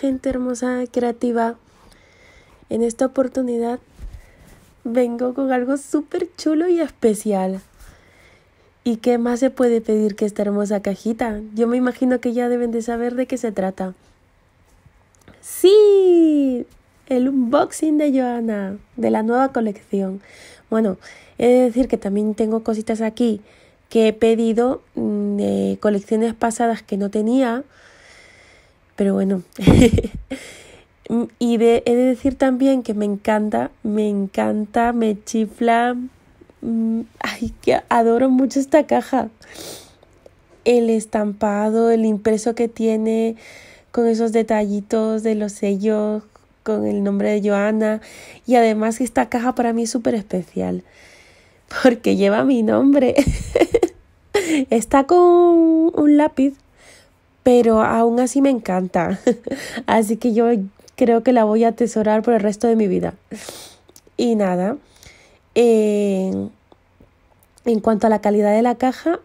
gente hermosa, creativa. En esta oportunidad vengo con algo súper chulo y especial. ¿Y qué más se puede pedir que esta hermosa cajita? Yo me imagino que ya deben de saber de qué se trata. Sí, el unboxing de Joana, de la nueva colección. Bueno, he de decir que también tengo cositas aquí que he pedido mm, de colecciones pasadas que no tenía pero bueno. Mm, y de, he de decir también que me encanta, me encanta, me chifla. Mm, ay, que adoro mucho esta caja. El estampado, el impreso que tiene, con esos detallitos de los sellos, con el nombre de Joana. Y además esta caja para mí es súper especial. Porque lleva mi nombre. Está con un lápiz pero aún así me encanta. así que yo creo que la voy a atesorar por el resto de mi vida. Y nada, en cuanto a la calidad de la caja,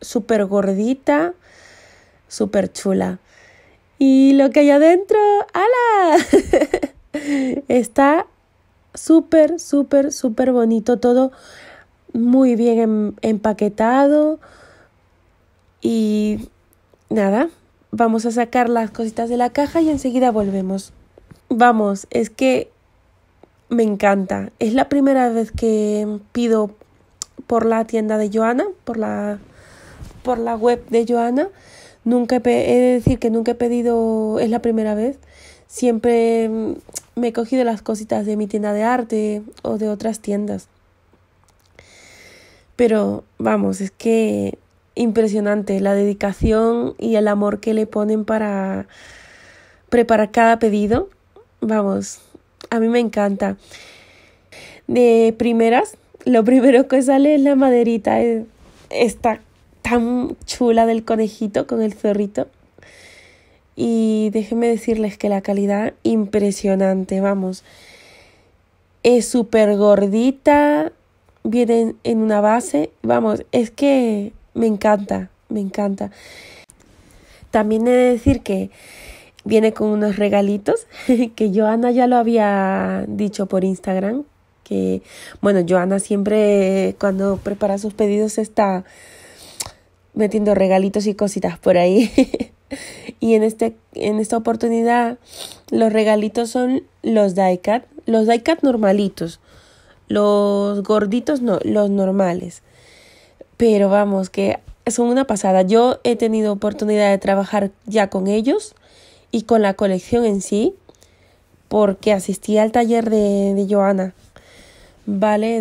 súper gordita, súper chula. Y lo que hay adentro, ¡hala! Está súper, súper, súper bonito todo, muy bien em, empaquetado y nada, vamos a sacar las cositas de la caja y enseguida volvemos. Vamos, es que me encanta. Es la primera vez que pido por la tienda de Joana, por la, por la web de Joana. Nunca he, he de decir que nunca he pedido, es la primera vez. Siempre me he cogido las cositas de mi tienda de arte o de otras tiendas. Pero vamos, es que impresionante la dedicación y el amor que le ponen para preparar cada pedido. Vamos, a mí me encanta. De primeras, lo primero que sale es la maderita Está tan chula del conejito con el zorrito. Y déjenme decirles que la calidad impresionante, vamos. Es súper gordita, viene en una base, vamos, es que me encanta, me encanta. También he de decir que viene con unos regalitos que Joana ya lo había dicho por Instagram. Que bueno, Joana siempre cuando prepara sus pedidos está metiendo regalitos y cositas por ahí. y en, este, en esta oportunidad los regalitos son los diecat, los diecat normalitos, los gorditos no, los normales pero vamos, que son una pasada. Yo he tenido oportunidad de trabajar ya con ellos y con la colección en sí, porque asistí al taller de, de Joana, ¿vale?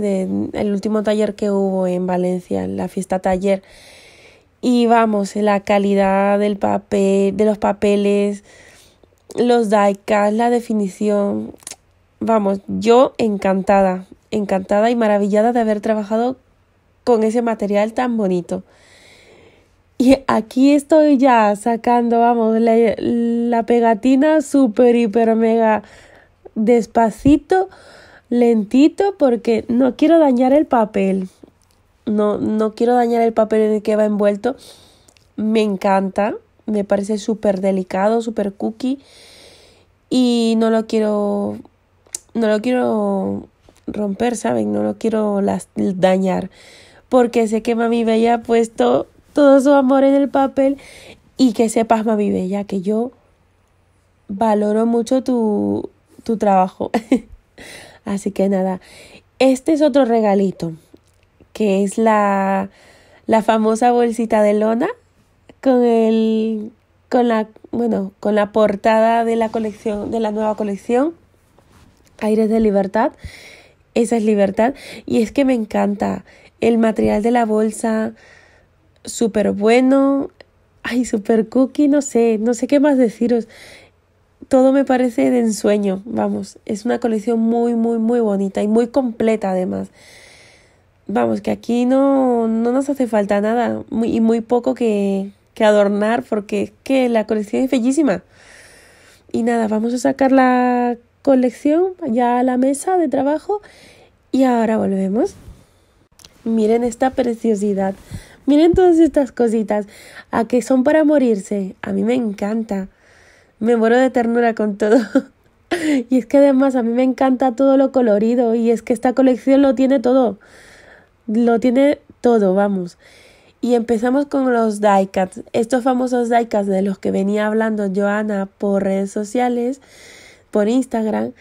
el último taller que hubo en Valencia, la fiesta taller. Y vamos, la calidad del papel, de los papeles, los daikas, la definición. Vamos, yo encantada, encantada y maravillada de haber trabajado con ese material tan bonito. Y aquí estoy ya sacando, vamos, la, pegatina super, hiper, mega despacito, lentito, porque no quiero dañar el papel. No, no quiero dañar el papel en el que va envuelto. Me encanta, me parece súper delicado, súper cookie. Y no lo quiero, no lo quiero romper, ¿saben? No lo quiero dañar porque sé que Mami Bella ha puesto todo su amor en el papel y que sepas, Mami Bella, que yo valoro mucho tu, tu trabajo. Así que nada, este es otro regalito, que es la, la famosa bolsita de lona con el con la bueno con la portada de la colección de la nueva colección Aires de Libertad esa es libertad y es que me encanta el material de la bolsa, súper bueno. Ay, súper cookie, no sé, no sé qué más deciros. Todo me parece de ensueño, vamos. Es una colección muy, muy, muy bonita y muy completa además. Vamos, que aquí no, no nos hace falta nada y muy poco que, que adornar porque es que la colección es bellísima. Y nada, vamos a sacar la colección ya a la mesa de trabajo y ahora volvemos. Miren esta preciosidad. Miren todas estas cositas. ¿A que son para morirse? A mí me encanta. Me muero de ternura con todo. y es que además a mí me encanta todo lo colorido. Y es que esta colección lo tiene todo. Lo tiene todo, vamos. Y empezamos con los die Estos famosos die de los que venía hablando Joana por redes sociales, por Instagram.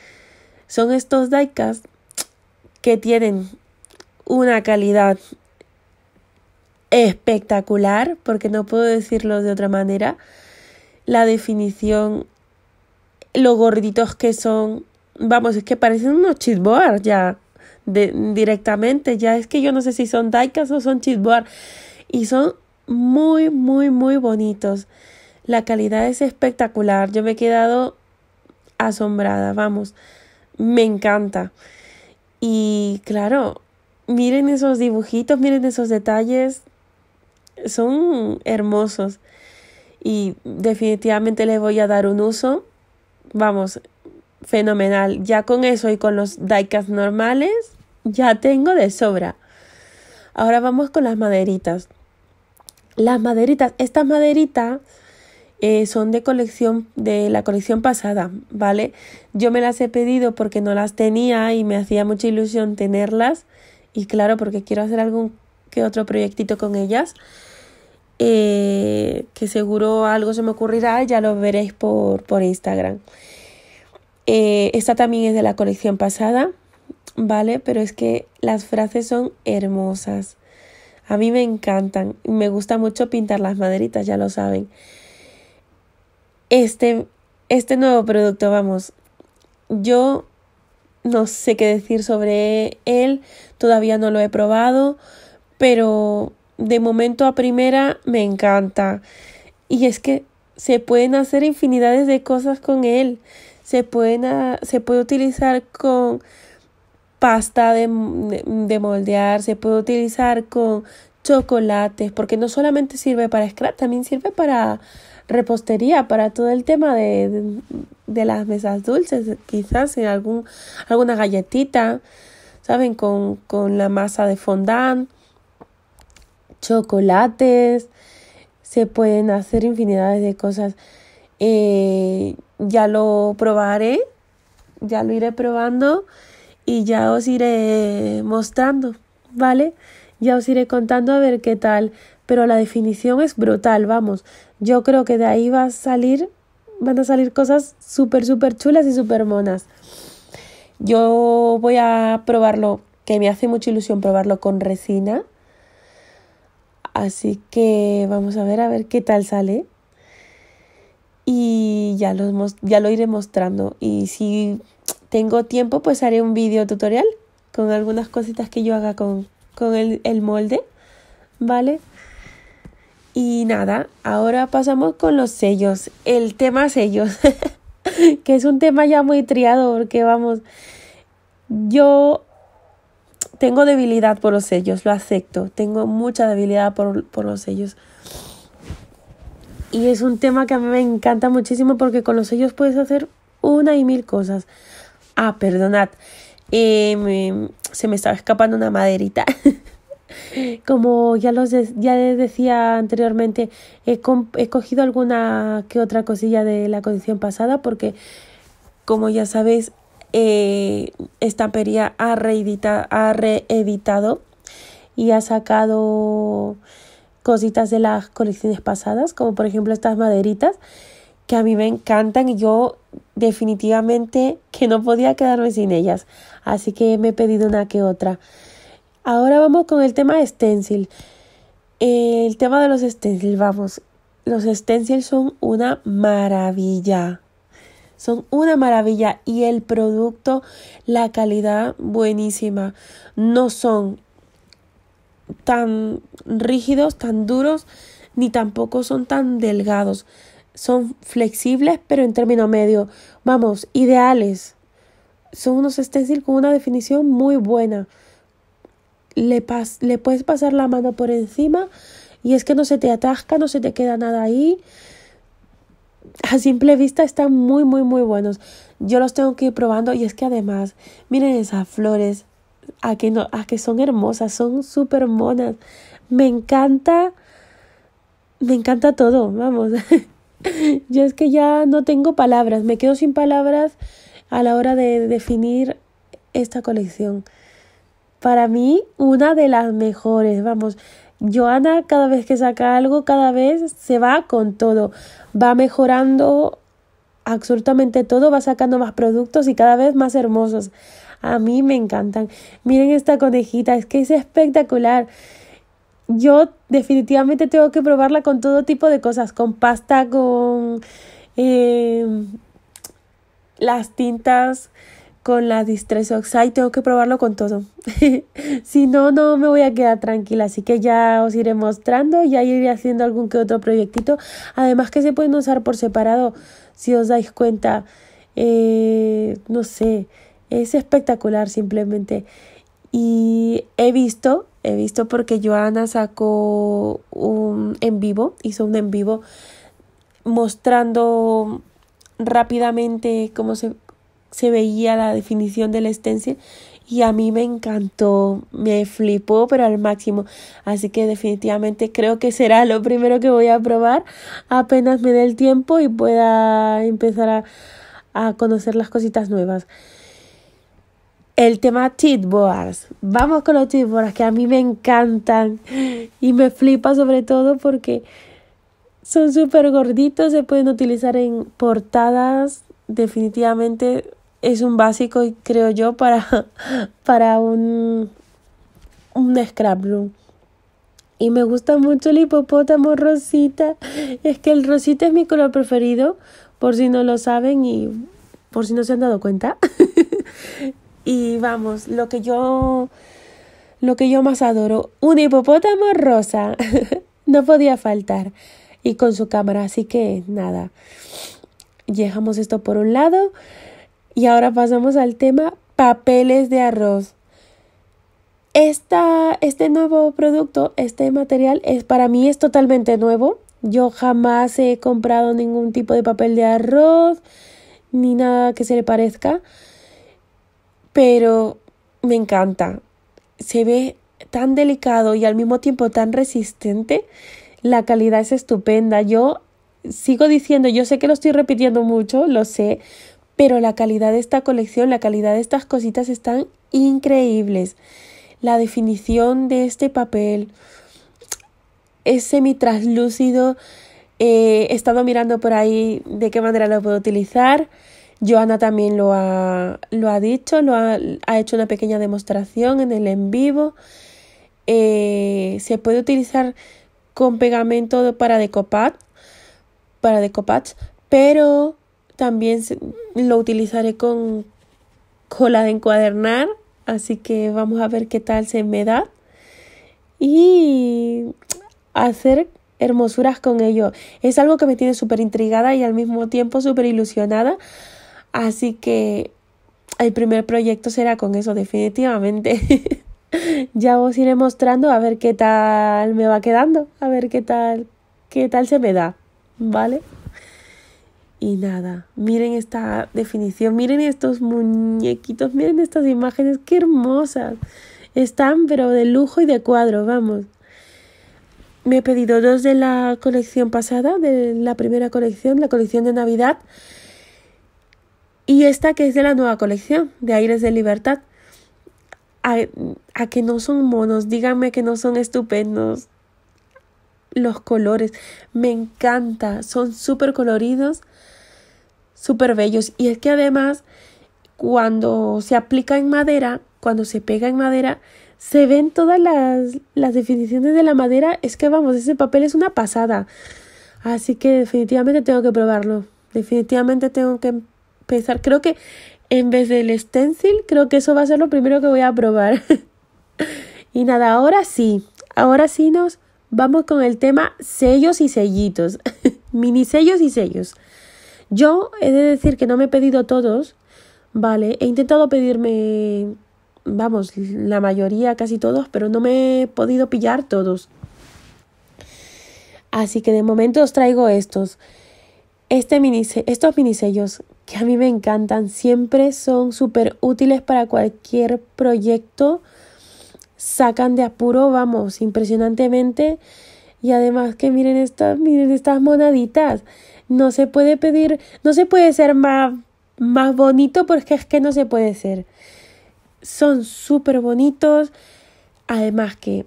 Son estos die que tienen una calidad espectacular, porque no puedo decirlo de otra manera. La definición, lo gorditos que son, vamos, es que parecen unos chisboar ya directamente, ya es que yo no sé si son daikas o son chisboar, y son muy, muy, muy bonitos. La calidad es espectacular, yo me he quedado asombrada, vamos, me encanta. Y claro, miren esos dibujitos, miren esos detalles, son hermosos y definitivamente les voy a dar un uso, vamos, fenomenal. Ya con eso y con los diecast normales, ya tengo de sobra. Ahora vamos con las maderitas. Las maderitas, estas maderitas eh, son de colección, de la colección pasada, ¿vale? Yo me las he pedido porque no las tenía y me hacía mucha ilusión tenerlas y claro, porque quiero hacer algún que otro proyectito con ellas, eh, que seguro algo se me ocurrirá, ya lo veréis por, Instagram. Eh, esta también es de la colección pasada, ¿vale? Pero es que las frases son hermosas. A mí me encantan. Me gusta mucho pintar las maderitas, ya lo saben. Este, este nuevo producto, vamos. Yo no sé qué decir sobre él, todavía no lo he probado, pero de momento a primera me encanta. Y es que se pueden hacer infinidades de cosas con él. Se, pueden, se puede utilizar con pasta de, de, moldear, se puede utilizar con chocolates, porque no solamente sirve para scrap, también sirve para repostería, para todo el tema de, las mesas dulces, quizás en algún, alguna galletita, ¿saben? Con, la masa de fondant, chocolates, se pueden hacer infinidades de cosas. Eh, ya lo probaré, ya lo iré probando y ya os iré mostrando, ¿vale? Ya os iré contando a ver qué tal, pero la definición es brutal, vamos yo creo que de ahí va a salir, van a salir cosas súper, súper chulas y súper monas. Yo voy a probarlo, que me hace mucha ilusión probarlo con resina. Así que vamos a ver a ver qué tal sale. Y ya lo, ya lo iré mostrando. Y si tengo tiempo, pues haré un video tutorial con algunas cositas que yo haga con, el, el molde. ¿Vale? Y nada, ahora pasamos con los sellos, el tema sellos, que es un tema ya muy triado porque vamos, yo tengo debilidad por los sellos, lo acepto, tengo mucha debilidad por, los sellos. Y es un tema que a mí me encanta muchísimo porque con los sellos puedes hacer una y mil cosas. Ah, perdonad, eh, se me estaba escapando una maderita. Como ya, los ya les decía anteriormente, he, cogido alguna que otra cosilla de la colección pasada porque, como ya sabéis, eh, Estampería ha, ha reeditado y ha sacado cositas de las colecciones pasadas, como por ejemplo estas maderitas que a mí me encantan y yo definitivamente que no podía quedarme sin ellas. Así que me he pedido una que otra. Ahora vamos con el tema de stencil. El tema de los stencils, vamos. Los stencils son una maravilla. Son una maravilla y el producto, la calidad buenísima. No son tan rígidos, tan duros, ni tampoco son tan delgados. Son flexibles, pero en término medio. Vamos, ideales. Son unos stencils con una definición muy buena le, pas le puedes pasar la mano por encima y es que no se te atasca, no se te queda nada ahí. A simple vista están muy, muy, muy buenos. Yo los tengo que ir probando y es que además, miren esas flores, a que, a que son hermosas, son súper monas. Me encanta, me encanta todo, vamos. Yo es que ya no tengo palabras, me quedo sin palabras a la hora de definir esta colección para mí una de las mejores, vamos. Joana cada vez que saca algo, cada vez se va con todo, va mejorando absolutamente todo, va sacando más productos y cada vez más hermosos. A mí me encantan. Miren esta conejita, es que es espectacular. Yo definitivamente tengo que probarla con todo tipo de cosas, con pasta, con eh, las tintas, con la Distress Oxide. tengo que probarlo con todo. si no, no me voy a quedar tranquila. Así que ya os iré mostrando. Ya iré haciendo algún que otro proyectito. Además que se pueden usar por separado. Si os dais cuenta. Eh, no sé. Es espectacular simplemente. Y he visto. He visto porque Joana sacó un en vivo. Hizo un en vivo mostrando rápidamente cómo se se veía la definición del stencil y a mí me encantó, me flipó, pero al máximo. Así que definitivamente creo que será lo primero que voy a probar apenas me dé el tiempo y pueda empezar a, conocer las cositas nuevas. El tema cheatboards. Vamos con los cheatboards que a mí me encantan y me flipa sobre todo porque son súper gorditos, se pueden utilizar en portadas. Definitivamente es un básico, creo yo, para, para un, un scrapbook. Y me gusta mucho el hipopótamo rosita. Es que el rosita es mi color preferido, por si no lo saben y por si no se han dado cuenta. y vamos, lo que yo lo que yo más adoro, un hipopótamo rosa. no podía faltar. Y con su cámara, así que nada. Dejamos esto por un lado. Y ahora pasamos al tema papeles de arroz. Esta, este nuevo producto, este material, es, para mí es totalmente nuevo. Yo jamás he comprado ningún tipo de papel de arroz, ni nada que se le parezca. Pero me encanta. Se ve tan delicado y al mismo tiempo tan resistente. La calidad es estupenda. Yo sigo diciendo, yo sé que lo estoy repitiendo mucho, lo sé, pero la calidad de esta colección, la calidad de estas cositas están increíbles. La definición de este papel es semi traslúcido eh, he estado mirando por ahí de qué manera lo puedo utilizar. Joana también lo ha, lo ha dicho, lo ha, hecho una pequeña demostración en el en vivo. Eh, se puede utilizar con pegamento para decopat, para pero también lo utilizaré con cola de encuadernar, así que vamos a ver qué tal se me da. Y hacer hermosuras con ello. Es algo que me tiene súper intrigada y al mismo tiempo súper ilusionada. Así que el primer proyecto será con eso, definitivamente. ya os iré mostrando a ver qué tal me va quedando, a ver qué tal, qué tal se me da, ¿vale? Y nada, miren esta definición, miren estos muñequitos, miren estas imágenes, qué hermosas. Están pero de lujo y de cuadro, vamos. Me he pedido dos de la colección pasada, de la primera colección, la colección de Navidad. Y esta que es de la nueva colección, de Aires de Libertad. A, que no son monos, díganme que no son estupendos. Los colores, me encanta, son súper coloridos súper bellos. Y es que además, cuando se aplica en madera, cuando se pega en madera, se ven todas las, las definiciones de la madera. Es que vamos, ese papel es una pasada. Así que definitivamente tengo que probarlo. Definitivamente tengo que empezar. Creo que en vez del stencil, creo que eso va a ser lo primero que voy a probar. y nada, ahora sí. Ahora sí nos vamos con el tema sellos y sellitos. Mini sellos y sellos. Yo he de decir que no me he pedido todos, ¿vale? He intentado pedirme, vamos, la mayoría, casi todos, pero no me he podido pillar todos. Así que de momento os traigo estos. Este mini, estos minisellos que a mí me encantan, siempre son súper útiles para cualquier proyecto. Sacan de apuro, vamos, impresionantemente. Y además que miren estas, miren estas monaditas. No se puede pedir, no se puede ser más, más bonito porque es que no se puede ser. Son súper bonitos. Además que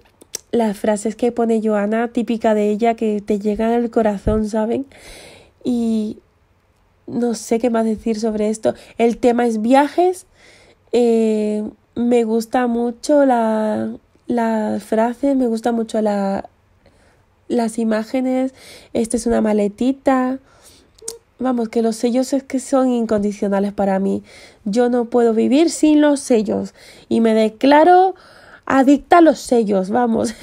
las frases que pone Joana, típica de ella, que te llegan al corazón, ¿saben? Y no sé qué más decir sobre esto. El tema es viajes. Eh, me gusta mucho la, la frase, me gusta mucho la, las imágenes, esta es una maletita. Vamos, que los sellos es que son incondicionales para mí. Yo no puedo vivir sin los sellos y me declaro adicta a los sellos, vamos.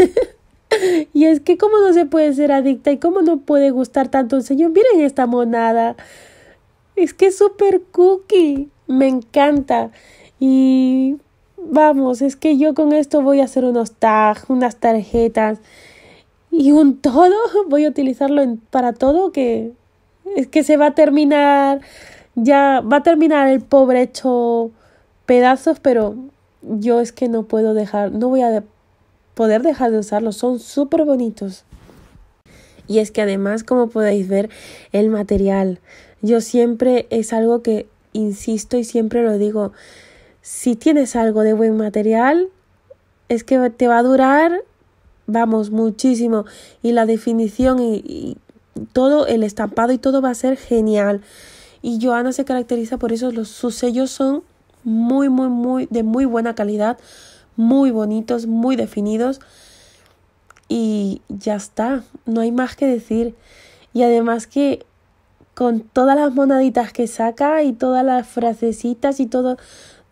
y es que cómo no se puede ser adicta y cómo no puede gustar tanto un sello. Miren esta monada. Es que es súper cookie. Me encanta. Y vamos, es que yo con esto voy a hacer unos tags, unas tarjetas y un todo, voy a utilizarlo para todo, que es que se va a terminar, ya va a terminar el pobre hecho pedazos, pero yo es que no puedo dejar, no voy a poder dejar de usarlos, son súper bonitos. Y es que además, como podéis ver, el material, yo siempre es algo que insisto y siempre lo digo, si tienes algo de buen material, es que te va a durar vamos, muchísimo. Y la definición y, todo el estampado y todo va a ser genial. Y Joana se caracteriza por eso, los, sus sellos son muy, muy, muy, de muy buena calidad, muy bonitos, muy definidos. Y ya está, no hay más que decir. Y además que con todas las monaditas que saca y todas las frasecitas y todo,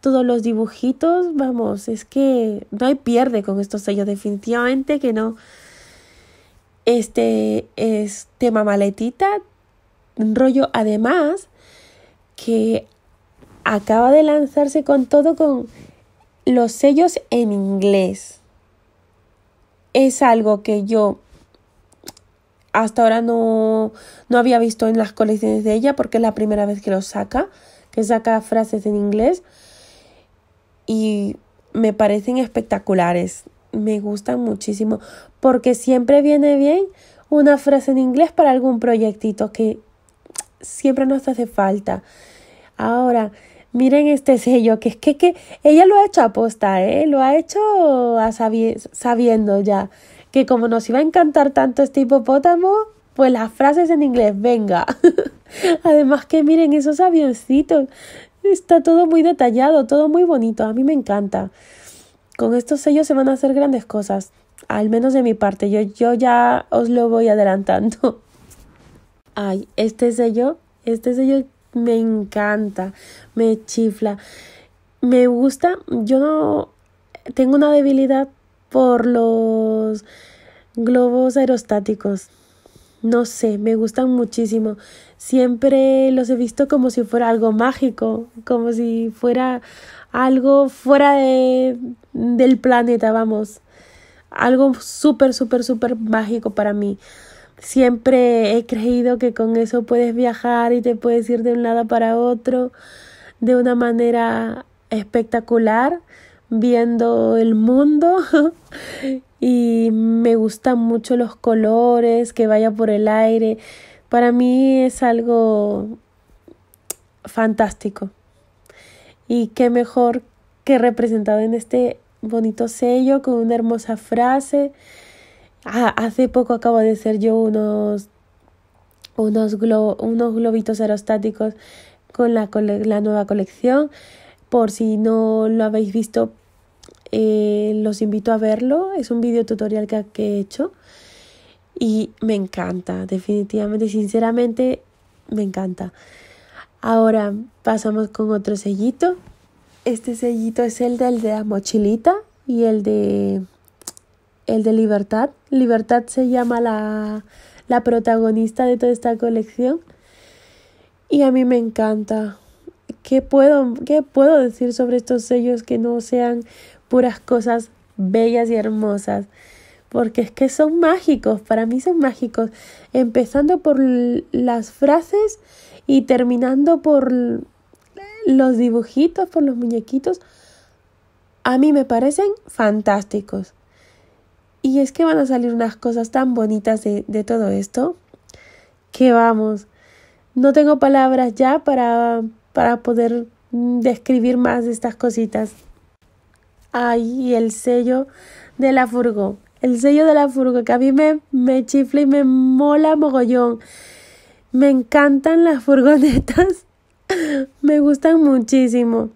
todos los dibujitos, vamos, es que no hay pierde con estos sellos, definitivamente que no. Este es tema maletita, un rollo además que acaba de lanzarse con todo con los sellos en inglés. Es algo que yo hasta ahora no, no, había visto en las colecciones de ella porque es la primera vez que lo saca, que saca frases en inglés y me parecen espectaculares, me gustan muchísimo porque siempre viene bien una frase en inglés para algún proyectito que siempre nos hace falta. Ahora, miren este sello, que es que, ella lo ha hecho aposta, ¿eh? lo ha hecho sabiendo ya que como nos iba a encantar tanto este hipopótamo, pues las frases en inglés, venga. Además que miren esos avioncitos, Está todo muy detallado, todo muy bonito, a mí me encanta. Con estos sellos se van a hacer grandes cosas, al menos de mi parte, yo, yo ya os lo voy adelantando. Ay, este sello, este sello me encanta, me chifla, me gusta, yo no tengo una debilidad por los globos aerostáticos. No sé, me gustan muchísimo. Siempre los he visto como si fuera algo mágico, como si fuera algo fuera de, del planeta, vamos. Algo súper, súper, súper mágico para mí. Siempre he creído que con eso puedes viajar y te puedes ir de un lado para otro de una manera espectacular, viendo el mundo. y me gustan mucho los colores, que vaya por el aire para mí es algo fantástico. Y qué mejor que representado en este bonito sello con una hermosa frase. Ah, hace poco acabo de hacer yo unos, unos, globitos aerostáticos con la, nueva colección. Por si no lo habéis visto, eh, los invito a verlo. Es un video tutorial que he hecho y me encanta, definitivamente, sinceramente me encanta. Ahora pasamos con otro sellito. Este sellito es el del de la mochilita y el de el de Libertad. Libertad se llama la, la protagonista de toda esta colección. Y a mí me encanta. ¿Qué puedo, ¿Qué puedo decir sobre estos sellos que no sean puras cosas bellas y hermosas? porque es que son mágicos, para mí son mágicos, empezando por las frases y terminando por los dibujitos, por los muñequitos, a mí me parecen fantásticos. Y es que van a salir unas cosas tan bonitas de, todo esto que vamos, no tengo palabras ya para, poder mm, describir más de estas cositas. Ay, el sello de la furgo el sello de la furgoneta que a mí me, chifla y me mola mogollón. Me encantan las furgonetas, me gustan muchísimo.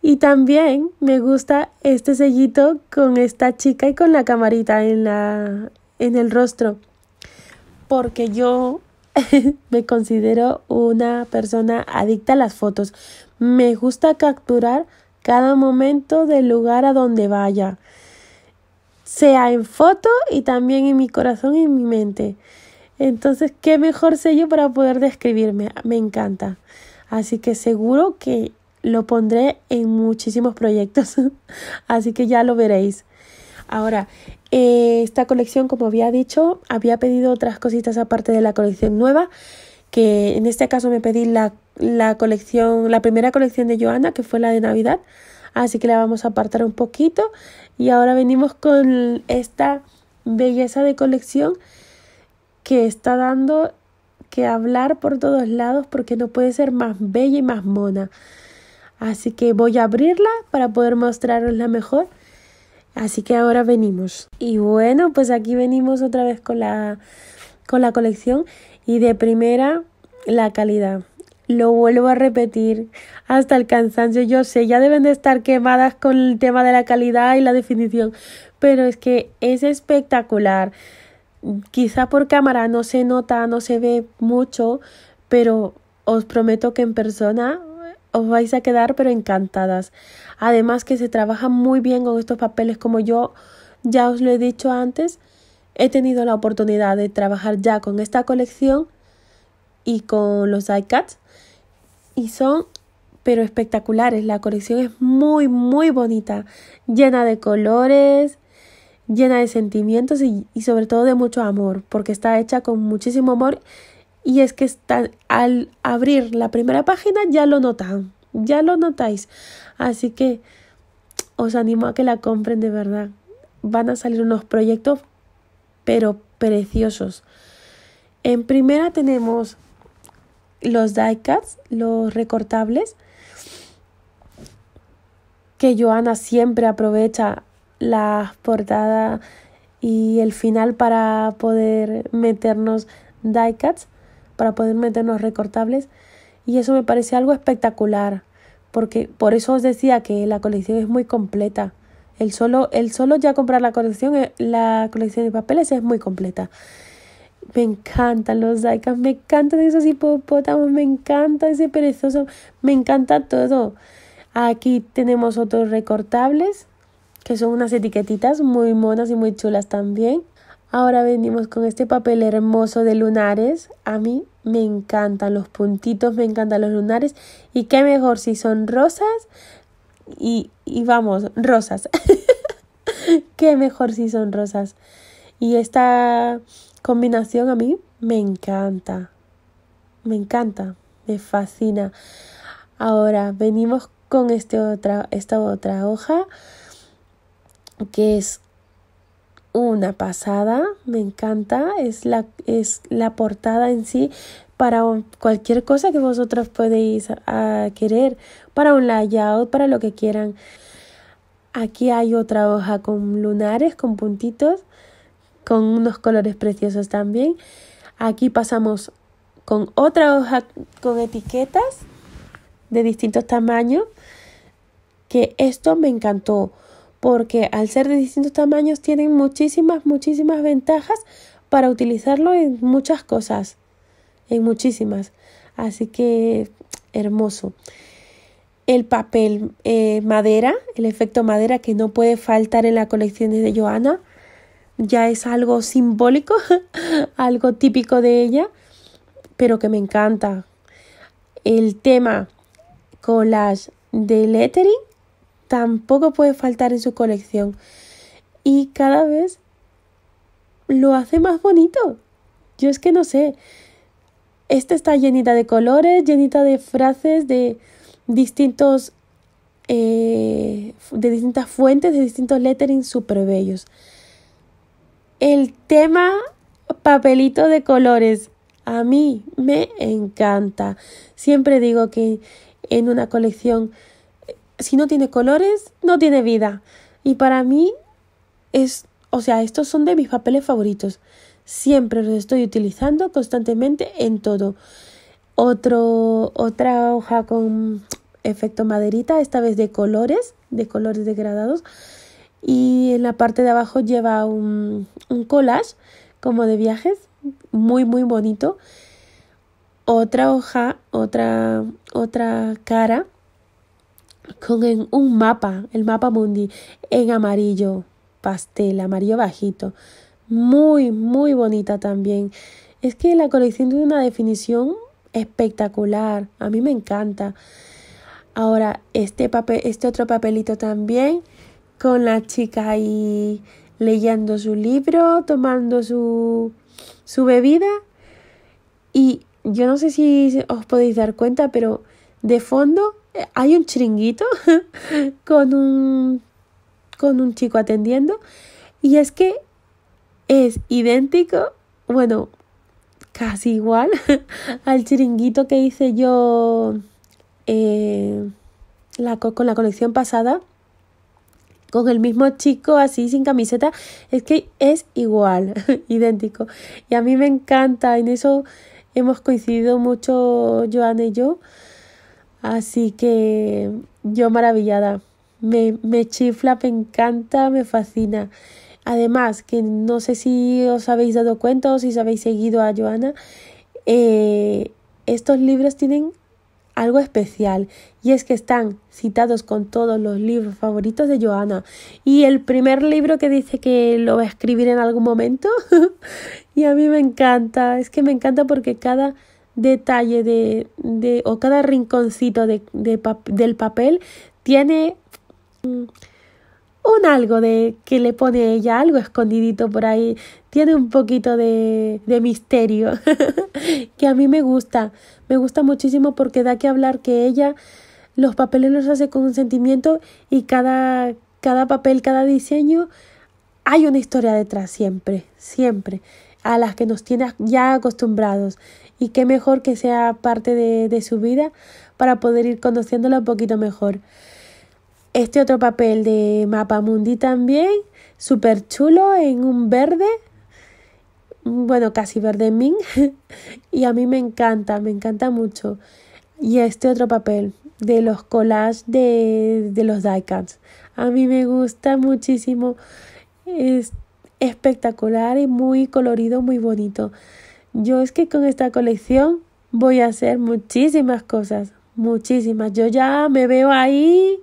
Y también me gusta este sellito con esta chica y con la camarita en, la, en el rostro. Porque yo me considero una persona adicta a las fotos. Me gusta capturar cada momento del lugar a donde vaya sea en foto y también en mi corazón y en mi mente. Entonces, qué mejor sello para poder describirme. Me encanta. Así que seguro que lo pondré en muchísimos proyectos. Así que ya lo veréis. Ahora, eh, esta colección, como había dicho, había pedido otras cositas aparte de la colección nueva. Que en este caso me pedí la, colección, la primera colección de Joana, que fue la de Navidad. Así que la vamos a apartar un poquito y ahora venimos con esta belleza de colección que está dando que hablar por todos lados porque no puede ser más bella y más mona. Así que voy a abrirla para poder mostrarosla mejor. Así que ahora venimos. Y bueno, pues aquí venimos otra vez con la, con la colección y de primera la calidad. Lo vuelvo a repetir hasta el cansancio. Yo sé, ya deben de estar quemadas con el tema de la calidad y la definición, pero es que es espectacular. Quizá por cámara no se nota, no se ve mucho, pero os prometo que en persona os vais a quedar pero encantadas. Además que se trabaja muy bien con estos papeles, como yo ya os lo he dicho antes, he tenido la oportunidad de trabajar ya con esta colección y con los iCats y son pero espectaculares. La colección es muy, muy bonita, llena de colores, llena de sentimientos y, sobre todo de mucho amor, porque está hecha con muchísimo amor y es que al abrir la primera página ya lo notan, ya lo notáis. Así que os animo a que la compren de verdad. Van a salir unos proyectos, pero preciosos. En primera tenemos los die-cuts, los recortables, que Joana siempre aprovecha las portadas y el final para poder meternos die-cuts, para poder meternos recortables. Y eso me parece algo espectacular, porque por eso os decía que la colección es muy completa. El solo, el solo ya comprar la colección, eh, la colección de papeles es muy completa me encantan los daikas, me encantan esos hipopótamos, me encanta ese perezoso, me encanta todo. Aquí tenemos otros recortables, que son unas etiquetitas muy monas y muy chulas también. Ahora venimos con este papel hermoso de lunares. A mí me encantan los puntitos, me encantan los lunares. Y qué mejor si son rosas. Y, y vamos, rosas. qué mejor si son rosas. Y esta combinación a mí me encanta. Me encanta, me fascina. Ahora venimos con este otra, esta otra hoja que es una pasada, me encanta, es la, es la portada en sí para cualquier cosa que vosotros podéis ah, querer, para un layout, para lo que quieran. Aquí hay otra hoja con lunares, con puntitos con unos colores preciosos también. Aquí pasamos con otra hoja con etiquetas de distintos tamaños, que esto me encantó, porque al ser de distintos tamaños tienen muchísimas, muchísimas ventajas para utilizarlo en muchas cosas, en muchísimas. Así que hermoso. El papel eh, madera, el efecto madera que no puede faltar en las colecciones de Joana ya es algo simbólico, algo típico de ella, pero que me encanta. El tema collage de lettering tampoco puede faltar en su colección y cada vez lo hace más bonito. Yo es que no sé. Esta está llenita de colores, llenita de frases, de distintos eh, de distintas fuentes, de distintos lettering súper bellos. El tema papelito de colores a mí me encanta. Siempre digo que en una colección, eh, si no tiene colores, no tiene vida. Y para mí es, o sea, estos son de mis papeles favoritos. Siempre los estoy utilizando constantemente en todo. Otro, otra hoja con efecto maderita, esta vez de colores, de colores degradados y en la parte de abajo lleva un, collage como de viajes, muy muy bonito. Otra hoja, otra, otra cara con un mapa, el mapa mundi en amarillo pastel, amarillo bajito. Muy, muy bonita también. Es que la colección tiene una definición espectacular. A mí me encanta. Ahora, este, papel, este otro papelito también con la chica ahí leyendo su libro, tomando su, bebida. Y yo no sé si os podéis dar cuenta, pero de fondo eh, hay un chiringuito con un, con un chico atendiendo. Y es que es idéntico, bueno, casi igual al chiringuito que hice yo eh, con la colección pasada con el mismo chico así sin camiseta, es que es igual, idéntico. Y a mí me encanta, en eso hemos coincidido mucho Joana y yo, así que yo maravillada, me, me chifla, me encanta, me fascina. Además, que no sé si os habéis dado cuenta o si os habéis seguido a Joana, eh, estos libros tienen algo especial y es que están citados con todos los libros favoritos de Joana y el primer libro que dice que lo va a escribir en algún momento y a mí me encanta, es que me encanta porque cada detalle de, o cada rinconcito de, del papel tiene mm, un algo de que le pone ella, algo escondidito por ahí, tiene un poquito de, de misterio, que a mí me gusta, me gusta muchísimo porque da que hablar que ella los papeles los hace con un sentimiento y cada, cada papel, cada diseño, hay una historia detrás siempre, siempre, a las que nos tiene ya acostumbrados. Y qué mejor que sea parte de, de su vida para poder ir conociéndola un poquito mejor. Este otro papel de Mapamundi también, súper chulo, en un verde, bueno, casi verde min, y a mí me encanta, me encanta mucho. Y este otro papel de los collages de, de los die A mí me gusta muchísimo, es espectacular y muy colorido, muy bonito. Yo es que con esta colección voy a hacer muchísimas cosas, muchísimas. Yo ya me veo ahí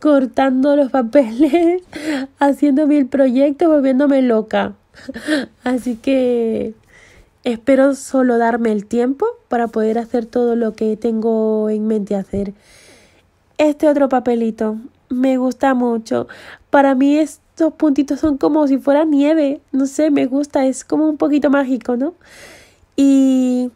cortando los papeles, haciendo mil proyectos, volviéndome loca. Así que espero solo darme el tiempo para poder hacer todo lo que tengo en mente hacer. Este otro papelito me gusta mucho. Para mí estos puntitos son como si fuera nieve. No sé, me gusta, es como un poquito mágico, ¿no? Y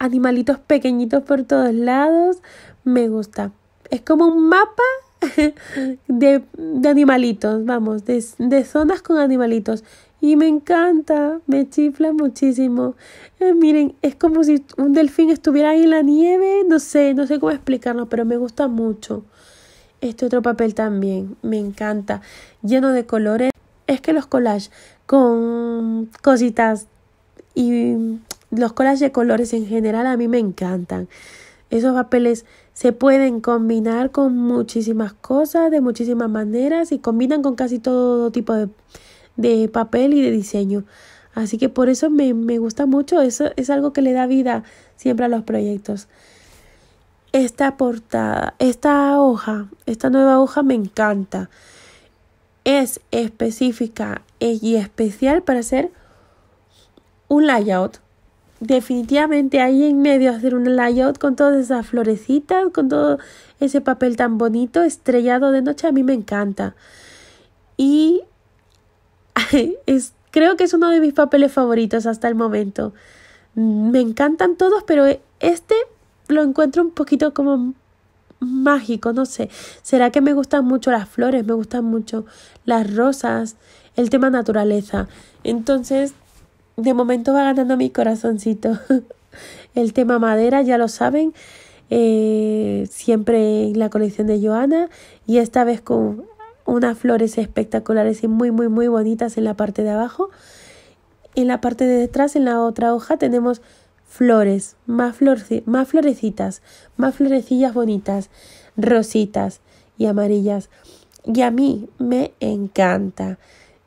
animalitos pequeñitos por todos lados, me gusta. Es como un mapa de, animalitos, vamos, de, zonas con animalitos. Y me encanta, me chifla muchísimo. Eh, miren, es como si un delfín estuviera ahí en la nieve, no sé, no sé cómo explicarlo, pero me gusta mucho. Este otro papel también, me encanta, lleno de colores. Es que los collages con cositas y los collages de colores en general a mí me encantan. Esos papeles se pueden combinar con muchísimas cosas, de muchísimas maneras y combinan con casi todo tipo de, papel y de diseño. Así que por eso me, me gusta mucho, eso es algo que le da vida siempre a los proyectos. Esta portada, esta hoja, esta nueva hoja me encanta. Es específica y especial para hacer un layout definitivamente ahí en medio hacer un layout con todas esas florecitas, con todo ese papel tan bonito, estrellado de noche, a mí me encanta. Y es, creo que es uno de mis papeles favoritos hasta el momento. Me encantan todos, pero este lo encuentro un poquito como mágico, no sé. ¿Será que me gustan mucho las flores? Me gustan mucho las rosas, el tema naturaleza. Entonces, de momento va ganando mi corazoncito. El tema madera, ya lo saben, eh, siempre en la colección de Joana y esta vez con unas flores espectaculares y muy, muy, muy bonitas en la parte de abajo. En la parte de detrás, en la otra hoja, tenemos flores, más, más florecitas, más florecillas bonitas, rositas y amarillas. Y a mí me encanta.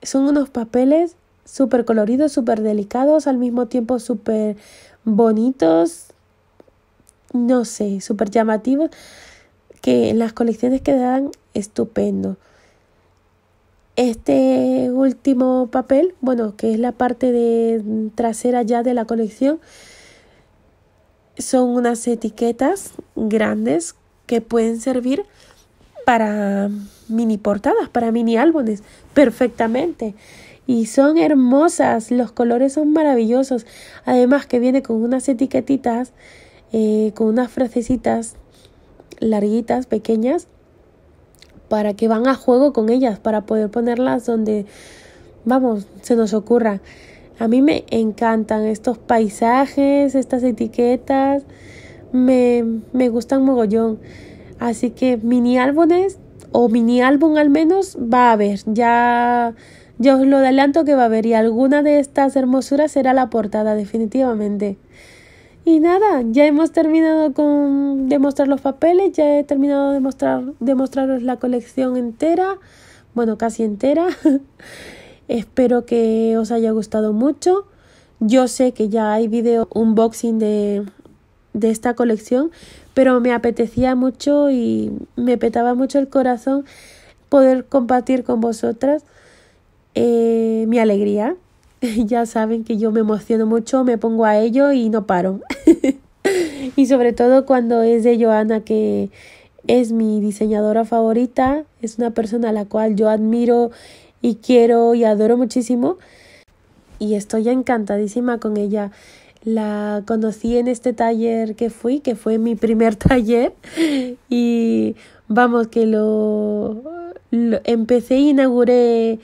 Son unos papeles súper coloridos, súper delicados, al mismo tiempo súper bonitos, no sé, súper llamativos, que en las colecciones quedan estupendo. Este último papel, bueno, que es la parte de trasera ya de la colección, son unas etiquetas grandes que pueden servir para mini portadas, para mini álbumes, perfectamente y son hermosas, los colores son maravillosos. Además que viene con unas etiquetitas, eh, con unas frasecitas larguitas, pequeñas, para que van a juego con ellas, para poder ponerlas donde, vamos, se nos ocurra. A mí me encantan estos paisajes, estas etiquetas, me, me gustan mogollón. Así que mini álbumes o mini álbum al menos va a haber. Ya yo os lo adelanto que va a haber y alguna de estas hermosuras será la portada definitivamente. Y nada, ya hemos terminado con demostrar los papeles, ya he terminado de, mostrar, mostraros la colección entera, bueno, casi entera. Espero que os haya gustado mucho. Yo sé que ya hay video unboxing de, de esta colección, pero me apetecía mucho y me petaba mucho el corazón poder compartir con vosotras eh, mi alegría. ya saben que yo me emociono mucho, me pongo a ello y no paro. y sobre todo cuando es de Joana, que es mi diseñadora favorita, es una persona a la cual yo admiro y quiero y adoro muchísimo. Y estoy encantadísima con ella. La conocí en este taller que fui, que fue mi primer taller. Y vamos, que lo, ...empecé empecé, inauguré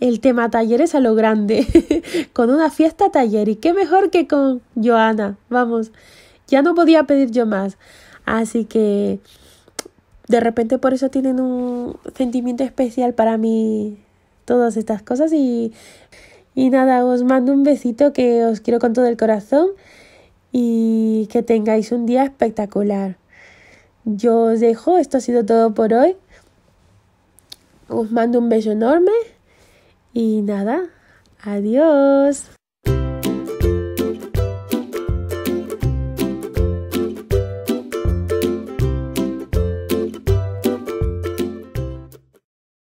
el tema talleres a lo grande, con una fiesta taller y qué mejor que con Joana, vamos, ya no podía pedir yo más. Así que de repente por eso tienen un sentimiento especial para mí todas estas cosas y, y nada, os mando un besito que os quiero con todo el corazón y que tengáis un día espectacular. Yo os dejo, esto ha sido todo por hoy. Os mando un beso enorme y nada, adiós.